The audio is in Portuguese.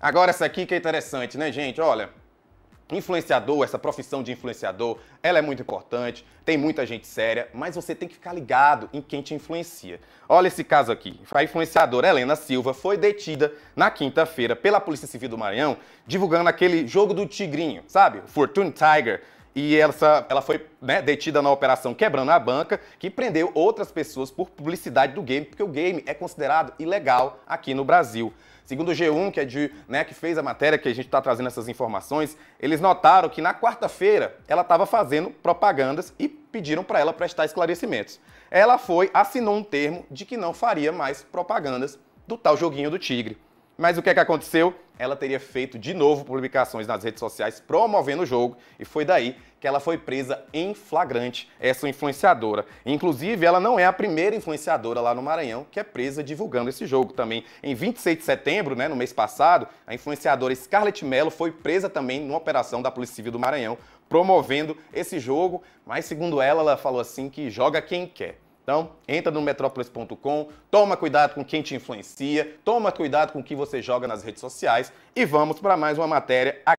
Agora essa aqui que é interessante, né, gente? Olha, influenciador, essa profissão de influenciador, ela é muito importante, tem muita gente séria, mas você tem que ficar ligado em quem te influencia. Olha esse caso aqui. A influenciadora Helena Silva foi detida na quinta-feira pela Polícia Civil do Maranhão, divulgando aquele jogo do tigrinho, sabe? Fortune Tiger, e essa, ela foi né, detida na operação Quebrando a Banca, que prendeu outras pessoas por publicidade do game, porque o game é considerado ilegal aqui no Brasil. Segundo o G1, que é de, né, que fez a matéria, que a gente está trazendo essas informações, eles notaram que na quarta-feira ela estava fazendo propagandas e pediram para ela prestar esclarecimentos. Ela foi, assinou um termo de que não faria mais propagandas do tal joguinho do Tigre. Mas o que é que aconteceu? Ela teria feito de novo publicações nas redes sociais promovendo o jogo e foi daí que ela foi presa em flagrante, essa influenciadora. Inclusive, ela não é a primeira influenciadora lá no Maranhão que é presa divulgando esse jogo também. Em 26 de setembro, né, no mês passado, a influenciadora Scarlett Mello foi presa também numa operação da Polícia Civil do Maranhão promovendo esse jogo, mas segundo ela, ela falou assim que joga quem quer. Então, entra no metrópolis.com, toma cuidado com quem te influencia, toma cuidado com o que você joga nas redes sociais e vamos para mais uma matéria aqui.